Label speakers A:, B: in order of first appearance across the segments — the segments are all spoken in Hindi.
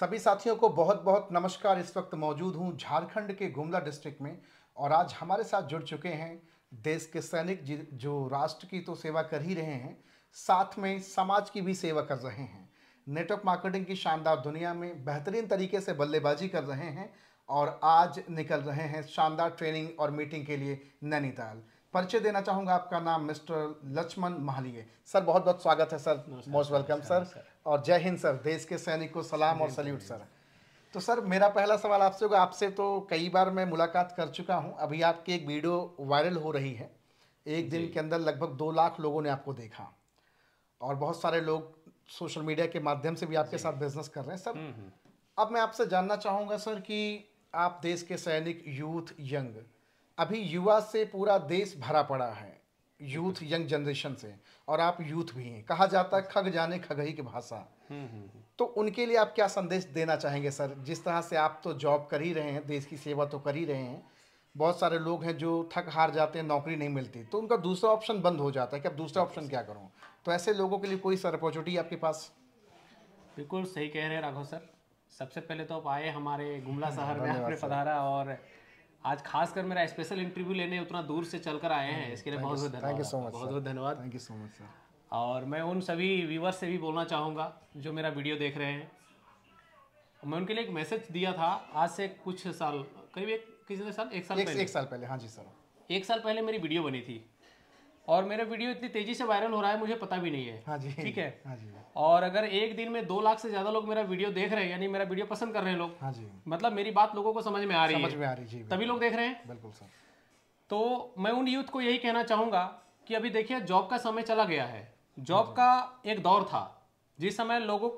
A: सभी साथियों को बहुत बहुत नमस्कार इस वक्त मौजूद हूँ झारखंड के गुमला डिस्ट्रिक्ट में और आज हमारे साथ जुड़ चुके हैं देश के सैनिक जो राष्ट्र की तो सेवा कर ही रहे हैं साथ में समाज की भी सेवा कर रहे हैं नेटवर्क मार्केटिंग की शानदार दुनिया में बेहतरीन तरीके से बल्लेबाजी कर रहे हैं और आज निकल रहे हैं शानदार ट्रेनिंग और मीटिंग के लिए नैनीताल परिचय देना चाहूँगा आपका नाम मिस्टर लक्ष्मण महालिए सर बहुत बहुत स्वागत है सर मोस्ट वेलकम सर और जय हिंद सर देश के सैनिक को सलाम और सल्यूट सर तो सर मेरा पहला सवाल आपसे होगा आपसे तो कई बार मैं मुलाकात कर चुका हूँ अभी आपकी एक वीडियो वायरल हो रही है एक दिन के अंदर लगभग दो लाख लोगों ने आपको देखा और बहुत सारे लोग सोशल मीडिया के माध्यम से भी आपके साथ बिजनेस कर रहे हैं सर हम्म, हम्म। अब मैं आपसे जानना चाहूँगा सर कि आप देश के सैनिक यूथ यंग अभी युवा से पूरा देश भरा पड़ा है यूथ यंग जनरेशन से और आप यूथ भी हैं कहा जाता है खग जाने खगही की भाषा हम्म, हम्म, हम्म। तो उनके लिए आप क्या संदेश देना चाहेंगे सर जिस तरह से आप तो जॉब कर ही रहे हैं देश की सेवा तो कर ही रहे हैं बहुत सारे लोग हैं जो थक हार जाते हैं नौकरी नहीं मिलती तो उनका दूसरा ऑप्शन बंद हो जाता है कि अब दूसरा ऑप्शन क्या करूँ
B: तो ऐसे लोगों के लिए कोई सर अपॉर्चुनिटी आपके पास बिल्कुल सही कह रहे हैं राघव सर सबसे पहले तो आप आए हमारे गुमला शहर में आपने पधारा और आज खासकर मेरा स्पेशल इंटरव्यू लेने उतना दूर से चलकर आए हैं इसके लिए बहुत बहुत धन्यवाद थैंक यू सो मच बहुत बहुत
A: धन्यवाद thank you so much sir
B: और मैं उन सभी व्यूवर्स से भी बोलना चाहूँगा जो मेरा वीडियो देख रहे हैं मैं उनके लिए एक मैसेज दिया था आज से कुछ साल करीब एक किसी साल एक साल पहले एक साल पहले हाँ जी सर एक साल पहले मेरी वीडियो बनी थी और मेरा वीडियो इतनी तेजी से वायरल हो रहा है मुझे पता भी नहीं है हाँ जी ठीक है हाँ जी और अगर एक दिन में दो लाख से ज्यादा लोग मेरा वीडियो देख रहे हैं यानी मेरा वीडियो पसंद कर रहे हैं लोग हाँ जी मतलब मेरी बात लोगों को समझ में आ रही समझ है में आ रही जी तभी लोग देख रहे हैं बिल्कुल सर तो मैं उन यूथ को यही कहना चाहूंगा कि अभी देखिए जॉब का समय चला गया है जॉब का एक दौर था जिस समय लोगों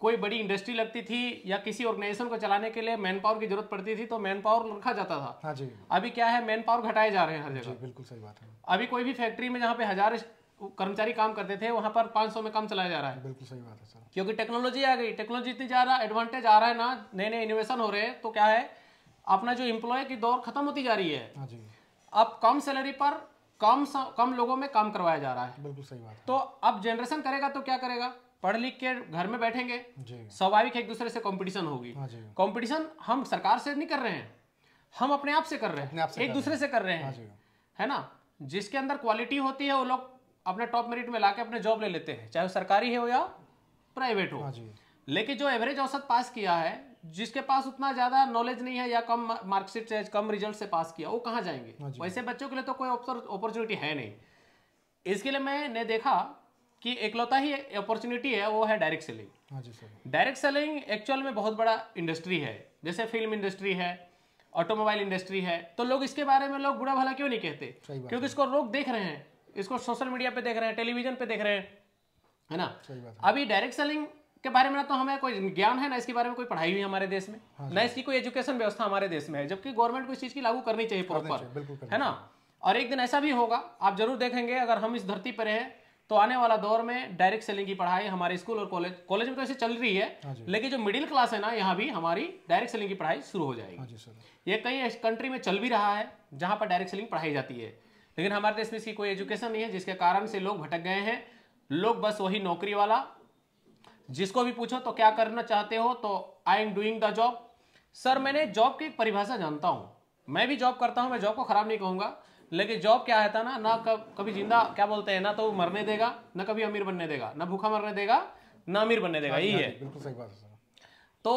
B: कोई बड़ी इंडस्ट्री लगती थी या किसी ऑर्गेनाइजेशन को चलाने के लिए मैन पावर की जरूरत पड़ती थी तो मैन पावर रखा जाता था हाँ जी अभी क्या है मैन पावर घटाए जा रहे हैं हर जगह बिल्कुल सही बात है अभी कोई भी फैक्ट्री में जहाँ पे हजार कर्मचारी काम करते थे वहां पर 500 में कम चलाया जा रहा है बिल्कुल सही बात है सर क्योंकि टेक्नोलॉजी आ गई टेक्नोलॉजी इतनी रहा एडवांटेज आ रहा है ना नए नए इनोवेशन हो रहे हैं तो क्या है अपना जो इम्प्लॉय की दौर खत्म होती जा रही है हाँ अब कम सैलरी पर कम कम लोगों में काम करवाया जा रहा है बिल्कुल सही बात तो अब जनरेशन करेगा तो क्या करेगा पढ़ लिख के घर में बैठेंगे स्वाभाविक एक दूसरे से कंपटीशन होगी कंपटीशन हाँ हम सरकार से नहीं कर रहे हैं हम अपने आप से कर रहे हैं एक दूसरे से कर रहे हैं हाँ है ना जिसके अंदर क्वालिटी होती है वो लोग अपने टॉप मेरिट में लाके अपने जॉब ले लेते हैं चाहे वो सरकारी है हो या प्राइवेट हो हाँ लेकिन जो एवरेज औसत पास किया है जिसके पास उतना ज्यादा नॉलेज नहीं है या कम मार्कशीट से कम रिजल्ट से पास किया वो कहाँ जाएंगे हाँ वैसे बच्चों के लिए तो कोई अपॉर्चुनिटी है नहीं इसके लिए मैंने देखा कि एकलौता ही अपॉर्चुनिटी है वो है direct selling direct selling actual में बहुत बड़ा इंडस्ट्री है जैसे फिल्म इंडस्ट्री है ऑटोमोबाइल इंडस्ट्री है तो लोग इसके बारे में लोग बुरा भला क्यों नहीं कहते क्योंकि इसको लोग देख रहे हैं इसको सोशल मीडिया पे देख रहे हैं टेलीविजन पे देख रहे हैं है ना है। अभी डायरेक्ट सेलिंग के बारे में ना तो हमें कोई ज्ञान है ना इसके बारे में कोई पढ़ाई हुई हमारे देश में हाँ ना इसकी कोई एजुकेशन व्यवस्था हमारे देश में है जबकि गवर्नमेंट को इस चीज की लागू करनी चाहिए प्रॉपर है ना और एक दिन ऐसा भी होगा आप जरूर देखेंगे अगर हम इस धरती पर हैं तो आने वाला दौर में डायरेक्ट सेलिंग की पढ़ाई हमारे स्कूल और कॉलेज कॉलेज में तो ऐसे चल रही है हाँ लेकिन जो मिडिल क्लास है ना यहाँ भी हमारी डायरेक्ट सेलिंग की पढ़ाई शुरू हो जाएगी हाँ ये कई कंट्री में चल भी रहा है जहाँ पर डायरेक्ट सेलिंग पढ़ाई जाती है लेकिन हमारे देश में इसकी कोई एजुकेशन नहीं है जिसके कारण से लोग भटक गए हैं लोग बस वही नौकरी वाला जिसको भी पूछो तो क्या करना चाहते हो तो I am doing the job sir मैंने जॉब की परिभाषा जानता हूं मैं भी जॉब करता हूं मैं जॉब को खराब नहीं कहूंगा लेकिन जॉब क्या है ना ना कब कभी जिंदा क्या बोलते हैं ना तो मरने देगा ना कभी अमीर बनने देगा ना भूखा मरने देगा ना अमीर बनने देगा यही है
A: बिल्कुल सही बात है
B: तो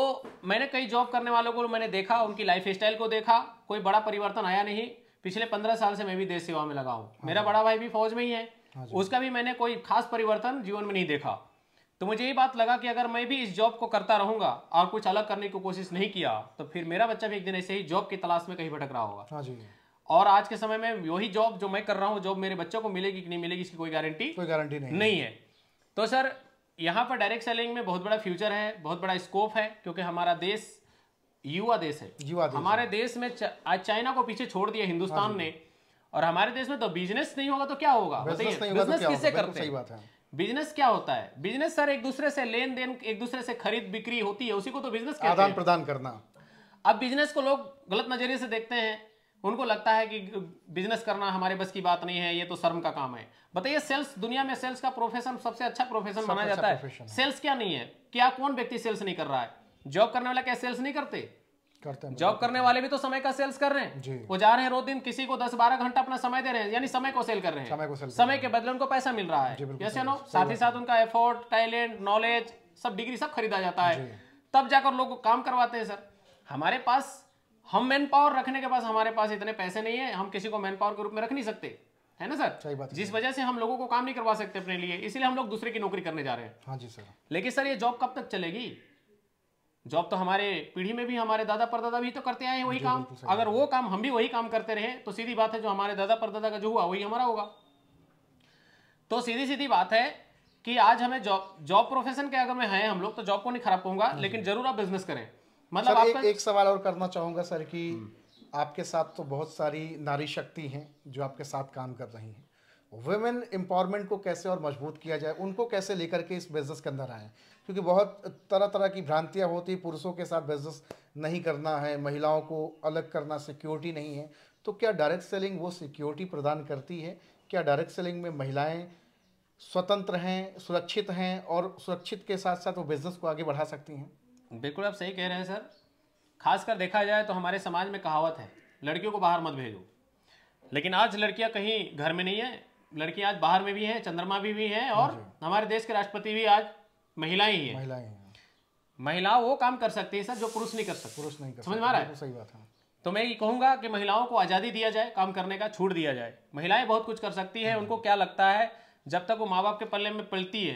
B: मैंने कई जॉब करने वालों को मैंने देखा उनकी लाइफ स्टाइल को देखा कोई बड़ा परिवर्तन आया नहीं पिछले पंद्रह साल से मैं भी देश सेवा में लगा हूँ हाँ मेरा बड़ा भाई भी फौज में ही है हाँ उसका भी मैंने कोई खास परिवर्तन जीवन में नहीं देखा तो मुझे ये बात लगा कि अगर मैं भी इस जॉब को करता रहूंगा और कुछ अलग करने की कोशिश नहीं किया तो फिर मेरा बच्चा भी एक दिन ऐसे ही जॉब की तलाश में कहीं भटक रहा होगा हाँ और आज के समय में वही जॉब जो मैं कर रहा हूँ जॉब मेरे बच्चों को मिलेगी कि नहीं मिलेगी इसकी कोई गारंटी कोई गारंटी नहीं, नहीं है तो सर यहाँ पर डायरेक्ट सेलिंग में बहुत बड़ा फ्यूचर है बहुत बड़ा स्कोप है क्योंकि हमारा देश युवा देश है युवा देश हमारे है। देश में आज चाइना को पीछे छोड़ दिया हिंदुस्तान हाँ ने और हमारे देश में तो बिजनेस नहीं होगा तो क्या होगा बिजनेस, तो किससे करते हैं बिजनेस क्या होता है बिजनेस सर एक दूसरे से लेन देन एक दूसरे से खरीद बिक्री होती है उसी को तो बिजनेस कहते आदान प्रदान करना अब बिजनेस को लोग गलत नजरिए से देखते हैं उनको लगता है कि बिजनेस करना हमारे बस की बात नहीं है ये तो शर्म का काम है बताइए सेल्स दुनिया में सेल्स का प्रोफेशन सबसे अच्छा प्रोफेशन माना अच्छा जाता है सेल्स क्या नहीं है क्या कौन व्यक्ति सेल्स नहीं कर रहा है जॉब करने वाला क्या सेल्स नहीं करते करते जॉब करने वाले भी तो समय का सेल्स कर रहे हैं वो जा रहे हैं रोज दिन किसी को दस बारह घंटा अपना समय दे रहे हैं यानी समय को सेल कर रहे हैं समय, को सेल समय के बदले उनको पैसा मिल रहा है जैसे नो साथ ही साथ उनका एफोर्ट टैलेंट नॉलेज सब डिग्री सब खरीदा जाता है तब जाकर लोग काम करवाते हैं सर हमारे पास हम मैन पावर रखने के पास हमारे पास इतने पैसे नहीं है हम किसी को मैन पावर के रूप में रख नहीं सकते है ना सर सही बात जिस वजह से हम लोगों को काम नहीं करवा सकते अपने लिए इसलिए हम लोग दूसरे की नौकरी करने जा रहे हैं हाँ जी सर लेकिन सर ये जॉब कब तक चलेगी जॉब तो हमारे पीढ़ी में भी हमारे दादा परदादा भी तो करते आए वही काम अगर वो काम हम भी वही काम करते रहे तो सीधी बात है जो हमारे दादा परदादा का जो हुआ वही हमारा होगा तो सीधी सीधी बात है कि आज हमें जॉब जॉब प्रोफेशन के अगर में हैं हम लोग तो जॉब को नहीं खराब कहूंगा लेकिन जरूर आप बिजनेस करें मतलब आपका एक
A: सवाल और करना चाहूंगा सर कि हम्म। आपके साथ तो बहुत सारी नारी शक्ति हैं जो आपके साथ काम कर रही हैं वुमेन एम्पावरमेंट को कैसे और मजबूत किया जाए उनको कैसे लेकर के इस बिज़नेस के अंदर आएँ क्योंकि बहुत तरह तरह की भ्रांतियाँ होती पुरुषों के साथ बिज़नेस नहीं करना है महिलाओं को अलग करना सिक्योरिटी नहीं है तो क्या डायरेक्ट सेलिंग वो सिक्योरिटी प्रदान करती है क्या डायरेक्ट सेलिंग में महिलाएं स्वतंत्र हैं सुरक्षित हैं और सुरक्षित के साथ साथ वो बिज़नेस को आगे बढ़ा सकती हैं
B: बिल्कुल आप सही कह रहे हैं सर खासकर देखा जाए तो हमारे समाज में कहावत है लड़कियों को बाहर मत भेजो लेकिन आज लड़कियां कहीं घर में नहीं है लड़की आज बाहर में भी है चंद्रमा भी भी है और हाँ हमारे देश के राष्ट्रपति भी आज महिलाएं ही है महिलाएं हैं महिला वो काम कर सकती है सर जो पुरुष नहीं कर सकते पुरुष नहीं कर समझ में आ रहा है सही बात है तो मैं ये कहूंगा कि महिलाओं को आज़ादी दिया जाए काम करने का छूट दिया जाए महिलाएं बहुत कुछ कर सकती है हाँ उनको क्या लगता है जब तक वो माँ बाप के पल्ले में पलती है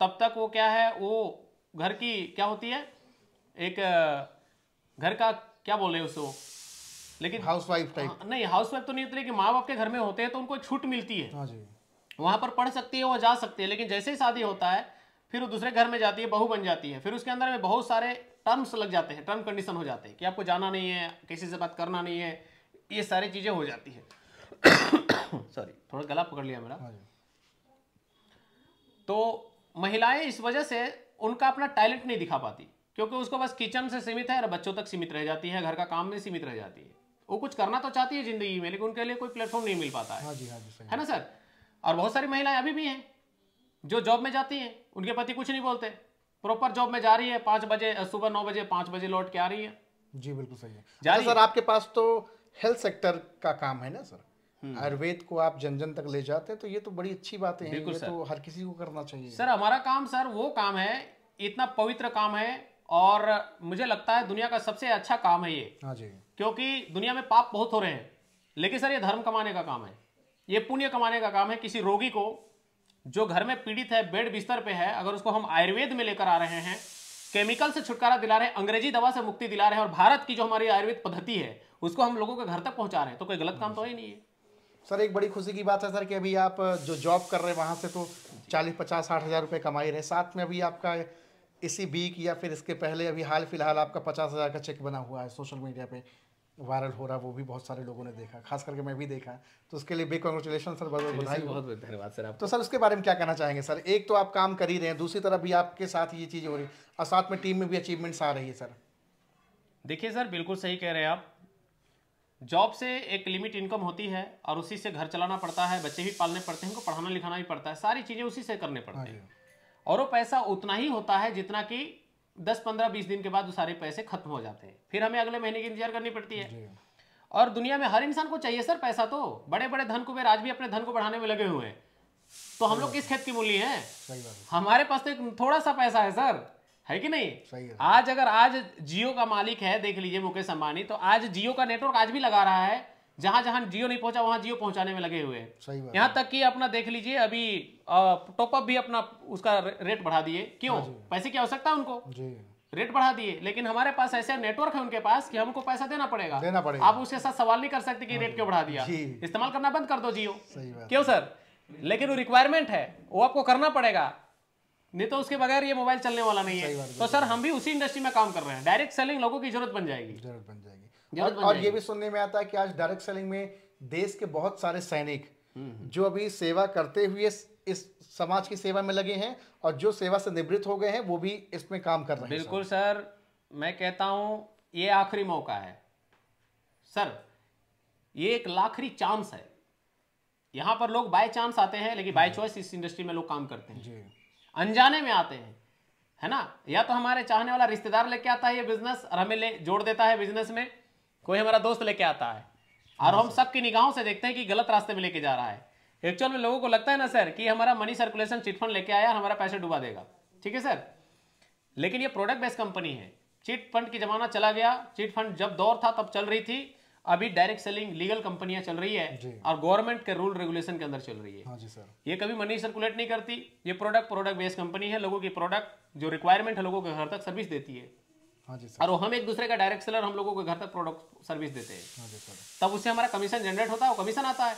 B: तब तक वो क्या है वो घर की क्या होती है एक घर का क्या बोल रहे उसको लेकिन हाउसवाइफ टाइप नहीं हाउसवाइफ तो नहीं होती लेकिन माँ बाप के घर में होते हैं तो उनको छूट मिलती है हाँ वहां पर पढ़ सकती है वो जा सकती है लेकिन जैसे ही शादी होता है फिर वो दूसरे घर में जाती है बहू बन जाती है फिर उसके अंदर में बहुत सारे टर्म्स लग जाते हैं टर्म कंडीशन हो जाते हैं कि आपको जाना नहीं है किसी से बात करना नहीं है ये सारी चीज़ें हो जाती है सॉरी थोड़ा गला पकड़ लिया मेरा हाँ तो महिलाएं इस वजह से उनका अपना टैलेंट नहीं दिखा पाती क्योंकि उसको बस किचन से सीमित है और बच्चों तक सीमित रह जाती है घर का काम में सीमित रह जाती है वो कुछ करना तो चाहती है जिंदगी में लेकिन उनके लिए कोई प्लेटफॉर्म नहीं मिल पाता है हाँ जी, हाँ जी, है ना सर और बहुत सारी महिलाएं अभी भी हैं जो जॉब में जाती हैं उनके पति कुछ नहीं बोलते प्रॉपर जॉब में जा रही है पाँच बजे सुबह नौ बजे पाँच बजे लौट के आ रही है
A: जी बिल्कुल सही है जा अच्छा सर आपके पास तो हेल्थ सेक्टर का काम है ना सर हम्म। आयुर्वेद को आप जन जन तक ले जाते हैं तो ये तो बड़ी अच्छी बात है तो
B: हर किसी को करना चाहिए सर हमारा काम सर वो काम है इतना पवित्र काम है और मुझे लगता है दुनिया का सबसे अच्छा काम है ये हाँ जी क्योंकि दुनिया में पाप बहुत हो रहे हैं लेकिन सर ये धर्म कमाने का काम है ये पुण्य कमाने का काम है किसी रोगी को जो घर में पीड़ित है बेड बिस्तर पे है अगर उसको हम आयुर्वेद में लेकर आ रहे हैं केमिकल से छुटकारा दिला रहे हैं अंग्रेजी दवा से मुक्ति दिला रहे हैं और भारत की जो हमारी आयुर्वेद पद्धति है उसको हम लोगों के घर तक पहुंचा रहे हैं तो कोई गलत काम तो ही नहीं है सर
A: एक बड़ी खुशी की बात है सर कि अभी आप जो जॉब कर रहे हैं वहाँ से तो चालीस पचास साठ हज़ार रुपये कमाई रहे साथ में अभी आपका इसी वीक या फिर इसके पहले अभी हाल फिलहाल आपका पचास हज़ार का चेक बना हुआ है सोशल मीडिया पे वायरल हो रहा वो भी बहुत सारे लोगों ने देखा खास करके मैं भी देखा तो उसके लिए बिग कॉन्ग्रेचुलेशन सर बहुत बधाई बहुत
B: बहुत धन्यवाद सर आप
A: तो सर उसके बारे में क्या कहना चाहेंगे सर एक तो आप काम कर ही रहे हैं दूसरी तरफ भी आपके साथ ये चीज़ हो रही है और साथ में टीम में भी अचीवमेंट्स आ रही है
B: सर देखिए सर बिल्कुल सही कह रहे हैं आप जॉब से एक लिमिट इनकम होती है और उसी से घर चलाना पड़ता है बच्चे भी पालने पड़ते हैं उनको पढ़ाना लिखाना भी पड़ता है सारी चीज़ें उसी से करने पड़ती हैं हाँ और वो पैसा उतना ही होता है जितना कि 10-15-20 दिन के बाद वो सारे पैसे खत्म हो जाते हैं फिर हमें अगले महीने की इंतजार करनी पड़ती है और दुनिया में हर इंसान को चाहिए सर पैसा तो बड़े बड़े धन कुबेर आज भी अपने धन को बढ़ाने में लगे हुए हैं तो हम लोग किस खेत की मूल्य है हमारे पास तो एक थोड़ा सा पैसा है सर है कि नहीं सही है। आज अगर आज जियो का मालिक है देख लीजिए मुकेश अंबानी तो आज जियो का नेटवर्क आज भी लगा रहा है जहां जहां जियो नहीं पहुंचा वहां जियो पहुंचाने में लगे हुए हैं यहाँ तक कि अपना देख लीजिए अभी टॉपअप भी अपना उसका रेट बढ़ा दिए क्यों हाँ पैसे की आवश्यकता है उनको रेट बढ़ा दिए लेकिन हमारे पास ऐसे नेटवर्क है उनके पास कि हमको पैसा देना पड़ेगा देना पड़ेगा आप उसके साथ सवाल नहीं कर सकते कि रेट क्यों बढ़ा दिया इस्तेमाल करना बंद कर दो जियो क्यों सर लेकिन वो रिक्वायरमेंट है वो आपको करना पड़ेगा नहीं तो उसके बगैर ये मोबाइल चलने वाला नहीं है तो सर हम भी उसी इंडस्ट्री में काम कर रहे हैं डायरेक्ट सेलिंग लोगों की जरूरत बन जाएगी जरूरत बन जाएगी और, तो और ये भी
A: सुनने में आता है कि आज डायरेक्ट सेलिंग में देश के बहुत सारे सैनिक हम्म, हम्म। जो अभी सेवा करते हुए इस समाज की सेवा में लगे हैं और जो सेवा से निवृत्त हो गए हैं वो भी इसमें काम कर रहे हैं बिल्कुल सर
B: मैं कहता हूं ये आखिरी मौका है सर ये एक लाखरी चांस है यहाँ पर लोग बाय चांस आते हैं लेकिन बाय चॉइस हम्म। इस इंडस्ट्री में लोग काम करते हैं अनजाने में आते हैं है ना या तो हमारे चाहने वाला रिश्तेदार लेके आता है ये बिजनेस और हमें ले जोड़ देता है बिजनेस में कोई हमारा दोस्त लेके आता है और हम सबकी निगाहों से देखते हैं कि गलत रास्ते में लेके जा रहा है एक्चुअल में लोगों को लगता है ना सर कि हमारा मनी सर्कुलेशन चिटफंड लेके आया हमारा पैसे डुबा देगा ठीक है सर लेकिन ये प्रोडक्ट बेस्ड कंपनी है चिट फंड की जमाना चला गया चिट फंड जब दौर था तब चल रही थी अभी डायरेक्ट सेलिंग लीगल कंपनियां चल रही है और गवर्नमेंट के रूल रेगुलेशन के अंदर चल रही है हाँ जी सर ये कभी मनी सर्कुलेट नहीं करती ये प्रोडक्ट प्रोडक्ट बेस्ड कंपनी है लोगों की प्रोडक्ट जो रिक्वायरमेंट है लोगों के घर तक सर्विस देती है हाँ जी सर और हम एक दूसरे का डायरेक्ट सेलर हम लोगों को घर तक प्रोडक्ट सर्विस देते हैं हाँ तब उससे हमारा कमीशन जनरेट होता है और कमीशन आता है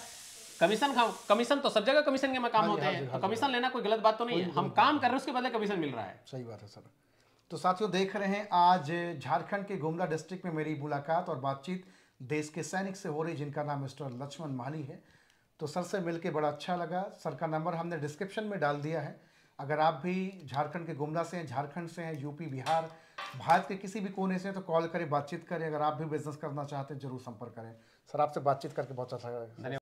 B: कमीशन कमीशन तो सब जगह कमीशन के में काम हाँ होते हैं तो कमीशन लेना कोई गलत बात तो नहीं है हम काम कर रहे हैं उसके बदले कमीशन मिल रहा है
A: सही बात है सर तो साथियों देख रहे हैं आज झारखंड के गुमला डिस्ट्रिक्ट में मेरी मुलाकात और बातचीत देश के सैनिक से हो रही जिनका नाम मिस्टर लक्ष्मण माली है तो सर से मिलकर बड़ा अच्छा लगा सर का नंबर हमने डिस्क्रिप्शन में डाल दिया है अगर आप भी झारखंड के गुमला से हैं झारखंड से हैं यूपी बिहार भारत के किसी भी कोने से तो कॉल करें बातचीत करें अगर आप भी बिजनेस करना चाहते हैं जरूर संपर्क करें सर आपसे बातचीत करके बहुत अच्छा लगा